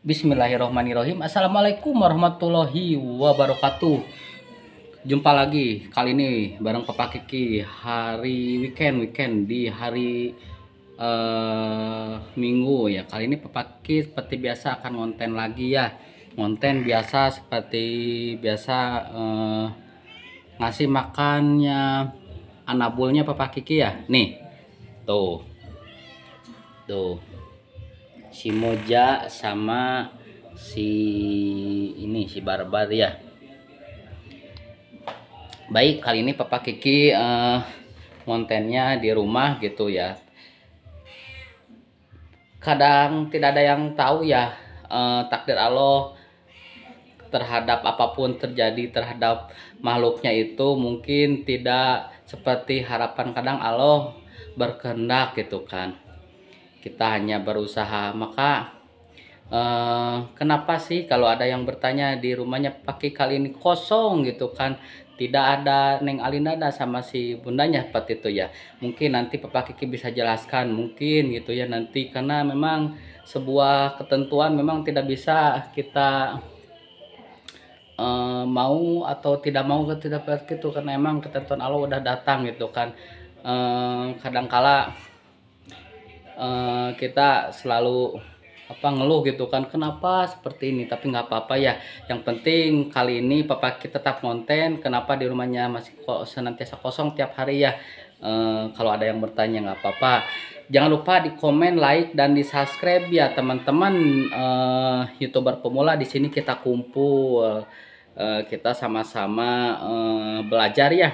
Bismillahirrohmanirrohim Assalamualaikum warahmatullahi wabarakatuh Jumpa lagi kali ini bareng Papa Kiki Hari weekend, weekend di hari uh, minggu ya Kali ini Papa Kiki seperti biasa akan konten lagi ya Konten biasa seperti biasa uh, Ngasih makannya anabulnya Papa Kiki ya Nih Tuh Tuh si Moja sama si ini si Barbar ya baik kali ini Papa Kiki uh, eh, montennya di rumah gitu ya kadang tidak ada yang tahu ya uh, takdir Allah terhadap apapun terjadi terhadap makhluknya itu mungkin tidak seperti harapan kadang Allah berkehendak gitu kan kita hanya berusaha maka eh, kenapa sih kalau ada yang bertanya di rumahnya pakai kali ini kosong gitu kan tidak ada Neng Alina ada sama si bundanya seperti itu ya mungkin nanti Papa Kiki bisa jelaskan mungkin gitu ya nanti karena memang sebuah ketentuan memang tidak bisa kita eh, mau atau tidak mau tidak itu karena emang ketentuan Allah udah datang gitu kan eh, kadangkala Eh, kita selalu apa ngeluh gitu kan kenapa seperti ini tapi nggak apa-apa ya yang penting kali ini papa kita tetap konten kenapa di rumahnya masih kok senantiasa kosong tiap hari ya e, kalau ada yang bertanya nggak apa-apa jangan lupa di komen like dan di subscribe ya teman-teman e, youtuber pemula di sini kita kumpul e, kita sama-sama e, belajar ya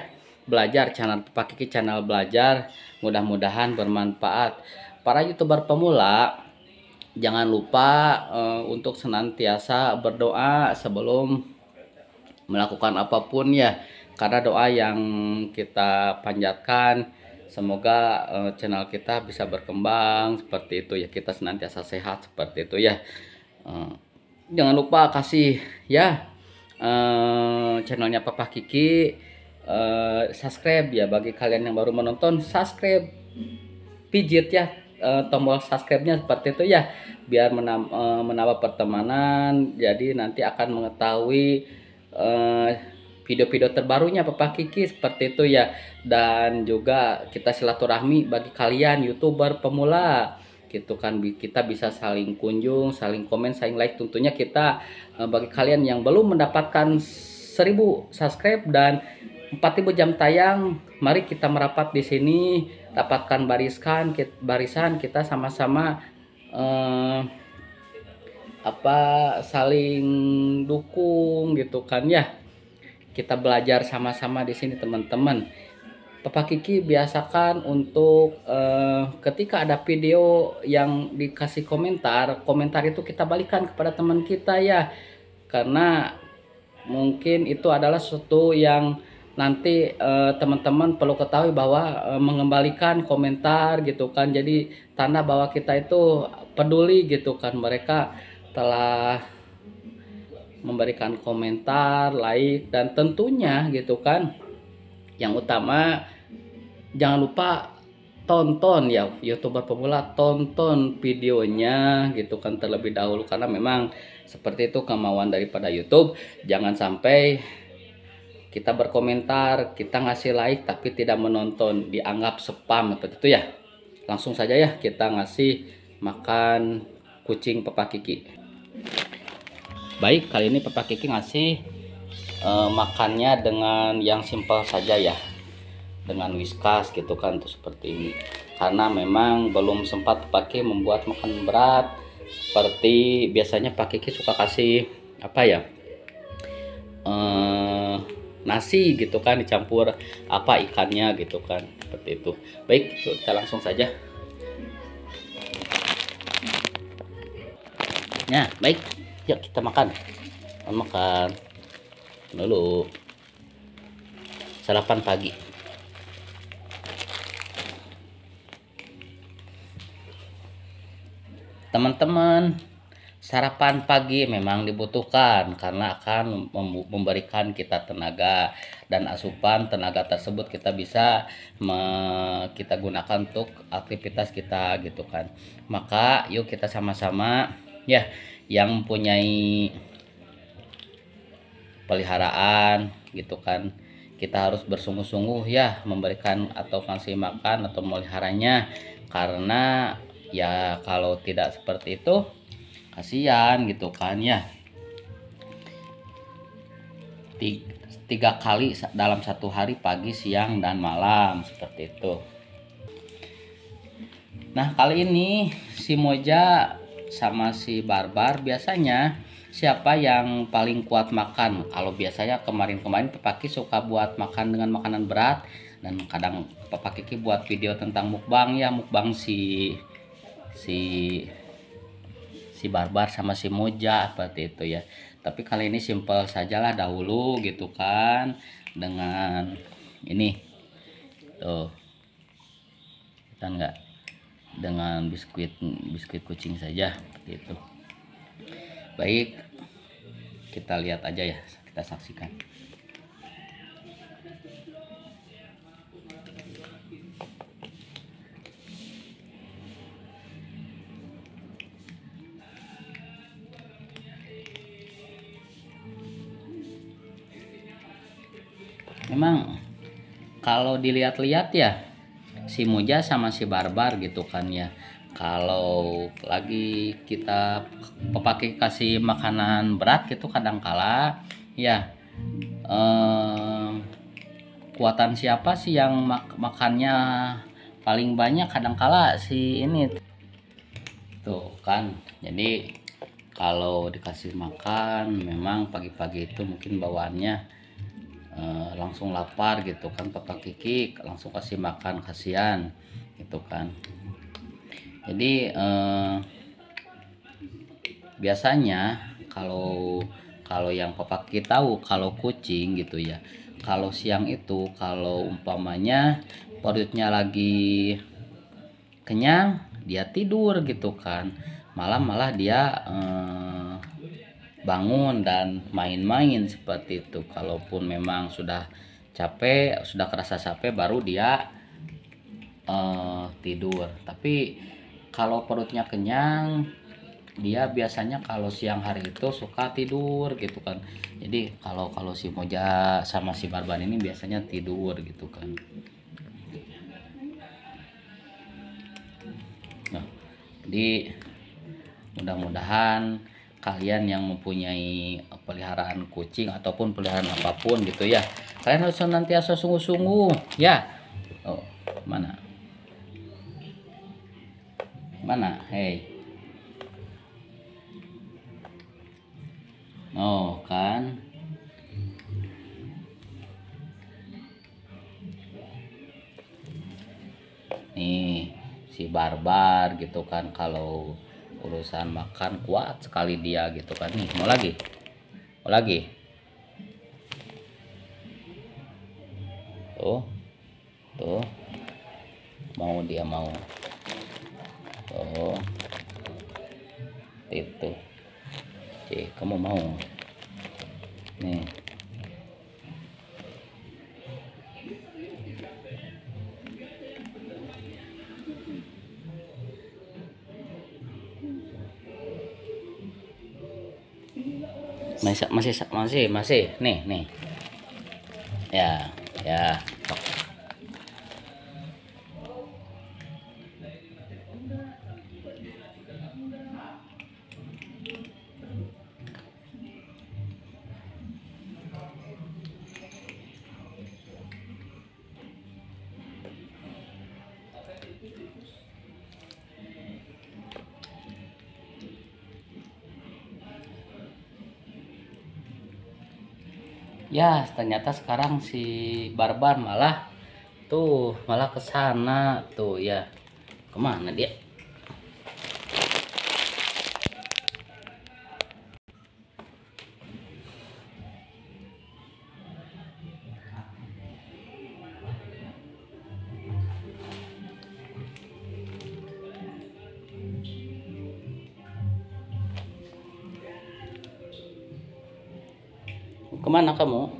belajar channel Papa pakai channel belajar mudah-mudahan bermanfaat para youtuber pemula jangan lupa uh, untuk senantiasa berdoa sebelum melakukan apapun ya karena doa yang kita panjatkan semoga uh, channel kita bisa berkembang seperti itu ya kita senantiasa sehat seperti itu ya uh, jangan lupa kasih ya uh, channelnya Papa Kiki uh, subscribe ya bagi kalian yang baru menonton subscribe pijit ya uh, tombol subscribe-nya seperti itu ya biar menam, uh, menambah pertemanan jadi nanti akan mengetahui eh, video-video uh, terbarunya Papa Kiki seperti itu ya dan juga kita silaturahmi bagi kalian youtuber pemula gitu kan kita bisa saling kunjung saling komen saling like tentunya kita uh, bagi kalian yang belum mendapatkan 1000 subscribe dan 4000 jam tayang. Mari kita merapat di sini, dapatkan bariskan, barisan kita sama-sama eh, apa saling dukung gitu kan ya. Kita belajar sama-sama di sini teman-teman. Papa Kiki biasakan untuk eh, ketika ada video yang dikasih komentar, komentar itu kita balikan kepada teman kita ya. Karena mungkin itu adalah sesuatu yang nanti eh, teman-teman perlu ketahui bahwa eh, mengembalikan komentar gitu kan jadi tanda bahwa kita itu peduli gitu kan mereka telah memberikan komentar like dan tentunya gitu kan yang utama jangan lupa tonton ya youtuber pemula tonton videonya gitu kan terlebih dahulu karena memang seperti itu kemauan daripada YouTube jangan sampai kita berkomentar, kita ngasih like tapi tidak menonton, dianggap spam atau gitu ya. Langsung saja ya kita ngasih makan kucing Papa Kiki. Baik, kali ini Papa Kiki ngasih uh, makannya dengan yang simpel saja ya. Dengan whiskas gitu kan tuh seperti ini. Karena memang belum sempat pakai membuat makan berat seperti biasanya Pak Kiki suka kasih apa ya? Uh, nasi gitu kan dicampur apa ikannya gitu kan seperti itu baik kita langsung saja ya baik yuk kita makan kita makan dulu sarapan pagi teman-teman Sarapan pagi memang dibutuhkan karena akan memberikan kita tenaga dan asupan tenaga tersebut kita bisa kita gunakan untuk aktivitas kita gitu kan. Maka yuk kita sama-sama ya yang mempunyai peliharaan gitu kan kita harus bersungguh-sungguh ya memberikan atau kasih makan atau meliharanya karena ya kalau tidak seperti itu kasihan gitu kan ya tiga, tiga kali dalam satu hari pagi siang dan malam seperti itu nah kali ini si Moja sama si Barbar biasanya siapa yang paling kuat makan kalau biasanya kemarin-kemarin Pepaki suka buat makan dengan makanan berat dan kadang Pepaki buat video tentang mukbang ya mukbang si si si Barbar sama si Moja seperti itu ya tapi kali ini simple sajalah dahulu gitu kan dengan ini tuh kita enggak dengan biskuit biskuit kucing saja gitu baik kita lihat aja ya kita saksikan memang kalau dilihat-lihat ya si Muja sama si Barbar gitu kan ya kalau lagi kita pakai kasih makanan berat gitu kadang kadangkala ya eh, kuatan siapa sih yang mak makannya paling banyak kadang kadangkala si ini tuh kan jadi kalau dikasih makan memang pagi-pagi itu mungkin bawaannya Eh, langsung lapar gitu kan papa kiki langsung kasih makan kasihan gitu kan jadi eh, biasanya kalau kalau yang papa kiki tahu kalau kucing gitu ya kalau siang itu kalau umpamanya perutnya lagi kenyang dia tidur gitu kan malam malah dia eh, bangun dan main-main seperti itu kalaupun memang sudah capek sudah kerasa capek baru dia uh, tidur tapi kalau perutnya kenyang dia biasanya kalau siang hari itu suka tidur gitu kan jadi kalau kalau si Moja sama si Barban ini biasanya tidur gitu kan nah di mudah-mudahan kalian yang mempunyai eh, peliharaan kucing ataupun peliharaan apapun gitu ya kalian harus nanti asal sungguh-sungguh ya oh mana mana hei oh kan nih si barbar gitu kan kalau urusan makan kuat sekali dia gitu kan nih mau lagi mau lagi tuh tuh mau dia mau tuh itu Oke, kamu mau nih masih masih masih masih nih nih ya ya ya ternyata sekarang si barbar malah tuh malah kesana tuh ya kemana dia Kemana kamu?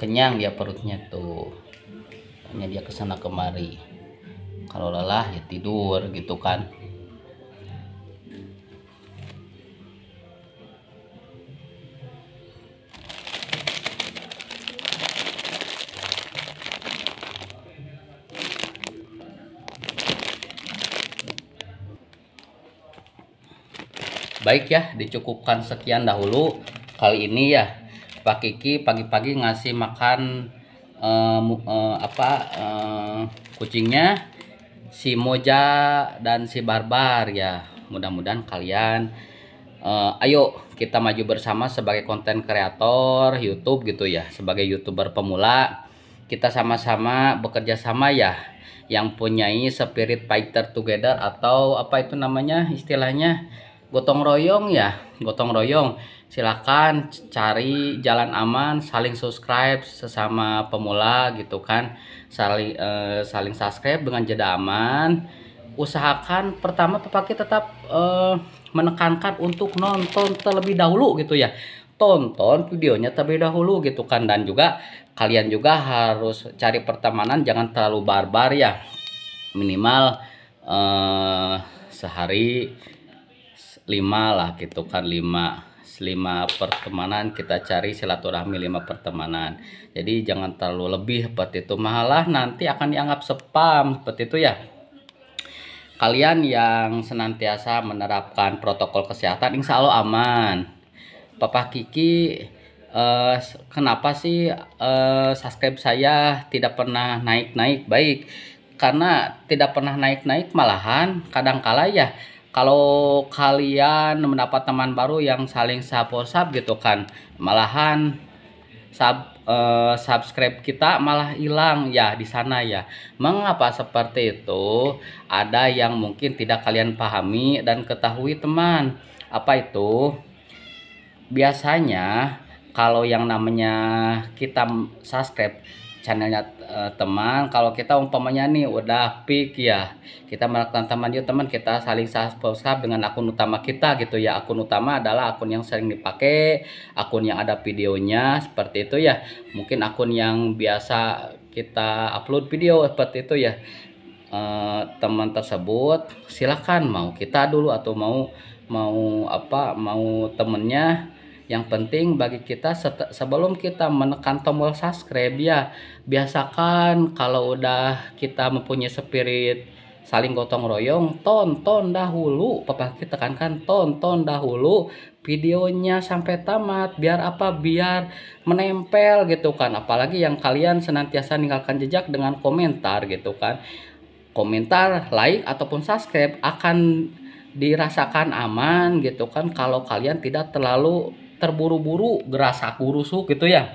kenyang dia perutnya tuh hanya dia kesana kemari kalau lelah ya tidur gitu kan baik ya dicukupkan sekian dahulu kali ini ya Pak Kiki pagi-pagi ngasih makan uh, uh, apa uh, kucingnya si Moja dan si Barbar ya. Mudah-mudahan kalian uh, ayo kita maju bersama sebagai konten kreator YouTube gitu ya, sebagai YouTuber pemula kita sama-sama bekerja sama ya yang punyai spirit fighter together atau apa itu namanya istilahnya gotong royong ya gotong royong silakan cari jalan aman saling subscribe sesama pemula gitu kan saling eh, saling subscribe dengan jeda aman usahakan pertama pepaki tetap eh, menekankan untuk nonton terlebih dahulu gitu ya tonton videonya terlebih dahulu gitu kan dan juga kalian juga harus cari pertemanan jangan terlalu barbar ya minimal eh, sehari lima lah gitu kan lima lima pertemanan kita cari silaturahmi lima pertemanan jadi jangan terlalu lebih seperti itu malah nanti akan dianggap spam seperti itu ya kalian yang senantiasa menerapkan protokol kesehatan insya Allah aman Papa Kiki eh, kenapa sih eh, subscribe saya tidak pernah naik-naik baik karena tidak pernah naik-naik malahan kadangkala ya kalau kalian mendapat teman baru yang saling support sub gitu kan malahan sub uh, subscribe kita malah hilang ya di sana ya mengapa seperti itu ada yang mungkin tidak kalian pahami dan ketahui teman apa itu biasanya kalau yang namanya kita subscribe channelnya uh, teman kalau kita umpamanya nih udah pik ya kita melakukan teman yuk teman kita saling subscribe dengan akun utama kita gitu ya akun utama adalah akun yang sering dipakai akun yang ada videonya seperti itu ya mungkin akun yang biasa kita upload video seperti itu ya uh, teman tersebut silahkan mau kita dulu atau mau mau apa mau temennya yang penting bagi kita sebelum kita menekan tombol subscribe ya biasakan kalau udah kita mempunyai spirit saling gotong royong tonton dahulu kita tekankan tonton dahulu videonya sampai tamat biar apa biar menempel gitu kan apalagi yang kalian senantiasa ninggalkan jejak dengan komentar gitu kan komentar like ataupun subscribe akan dirasakan aman gitu kan kalau kalian tidak terlalu terburu-buru gerasa kurus gitu ya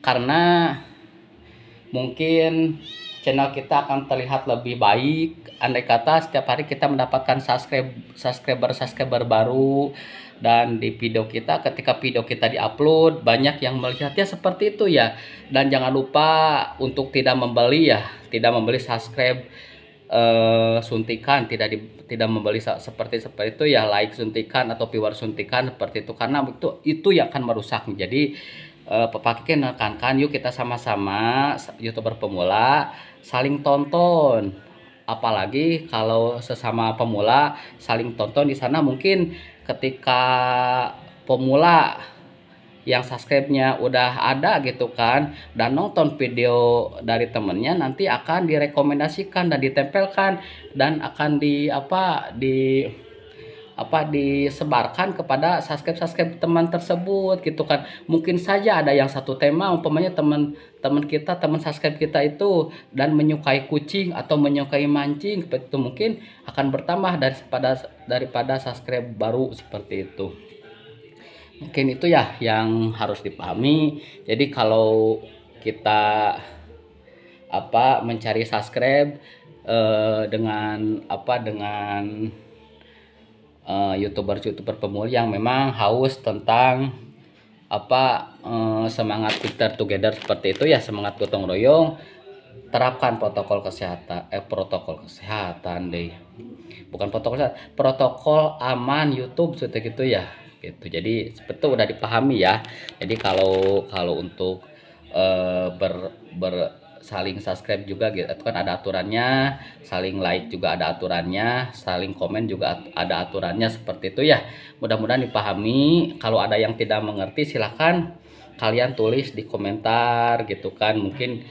karena mungkin channel kita akan terlihat lebih baik andai kata setiap hari kita mendapatkan subscribe subscriber subscriber baru dan di video kita ketika video kita di upload banyak yang melihatnya seperti itu ya dan jangan lupa untuk tidak membeli ya tidak membeli subscribe uh, suntikan tidak di, tidak membeli seperti seperti itu ya like suntikan atau piwar suntikan seperti itu karena itu itu yang akan merusak jadi uh, eh, pakai rekan yuk kita sama-sama youtuber pemula saling tonton apalagi kalau sesama pemula saling tonton di sana mungkin ketika pemula yang subscribe-nya udah ada gitu kan dan nonton video dari temennya nanti akan direkomendasikan dan ditempelkan dan akan di apa di apa disebarkan kepada subscribe-subscribe teman tersebut gitu kan mungkin saja ada yang satu tema umpamanya teman teman kita teman subscribe kita itu dan menyukai kucing atau menyukai mancing seperti itu mungkin akan bertambah daripada daripada subscribe baru seperti itu mungkin itu ya yang harus dipahami jadi kalau kita apa mencari subscribe eh, dengan apa dengan eh, youtuber youtuber pemula yang memang haus tentang apa eh, semangat kita together seperti itu ya semangat gotong royong terapkan protokol kesehatan eh protokol kesehatan deh bukan protokol protokol aman YouTube seperti itu ya gitu jadi sebetulnya udah dipahami ya jadi kalau kalau untuk uh, ber, ber saling subscribe juga gitu itu kan ada aturannya saling like juga ada aturannya saling komen juga ada aturannya seperti itu ya mudah-mudahan dipahami kalau ada yang tidak mengerti silahkan kalian tulis di komentar gitu kan mungkin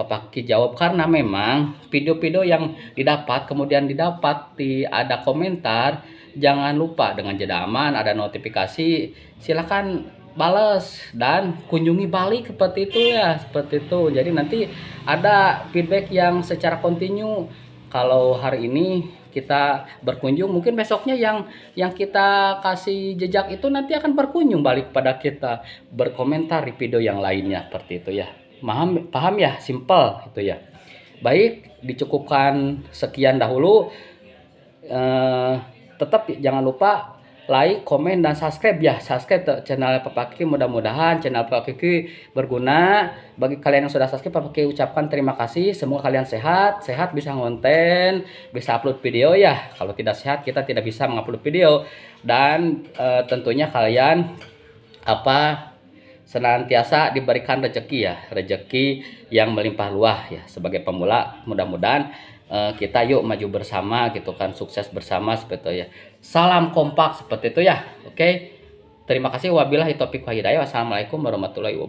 Papaki jawab karena memang video-video yang didapat kemudian didapat di ada komentar Jangan lupa dengan jeda aman ada notifikasi silahkan balas dan kunjungi balik seperti itu ya seperti itu jadi nanti ada feedback yang secara kontinu kalau hari ini kita berkunjung mungkin besoknya yang yang kita kasih jejak itu nanti akan berkunjung balik pada kita berkomentar di video yang lainnya seperti itu ya paham paham ya simple itu ya baik dicukupkan sekian dahulu eh, tetap jangan lupa like, komen, dan subscribe ya. Subscribe channel Papa Kiki. Mudah-mudahan channel Papa Kiki berguna. Bagi kalian yang sudah subscribe, Papa Kiki ucapkan terima kasih. Semoga kalian sehat, sehat bisa ngonten, bisa upload video ya. Kalau tidak sehat, kita tidak bisa mengupload video. Dan e, tentunya kalian apa senantiasa diberikan rejeki ya, rejeki yang melimpah luah ya. Sebagai pemula, mudah-mudahan uh, kita yuk maju bersama gitu kan sukses bersama seperti itu ya salam kompak seperti itu ya oke terima kasih wabillahi taufiq wa hidayah wassalamualaikum warahmatullahi wabarakatuh